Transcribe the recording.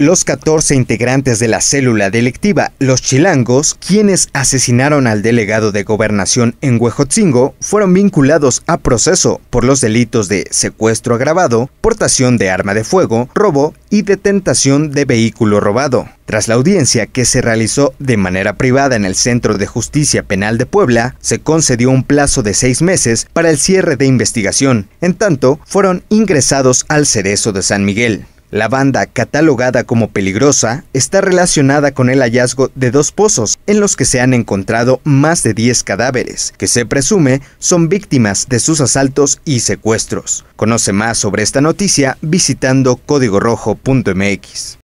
Los 14 integrantes de la célula delictiva Los Chilangos, quienes asesinaron al delegado de gobernación en Huejotzingo, fueron vinculados a proceso por los delitos de secuestro agravado, portación de arma de fuego, robo y detentación de vehículo robado. Tras la audiencia que se realizó de manera privada en el Centro de Justicia Penal de Puebla, se concedió un plazo de seis meses para el cierre de investigación. En tanto, fueron ingresados al Cerezo de San Miguel. La banda, catalogada como peligrosa, está relacionada con el hallazgo de dos pozos en los que se han encontrado más de 10 cadáveres, que se presume son víctimas de sus asaltos y secuestros. Conoce más sobre esta noticia visitando códigorrojo.mx.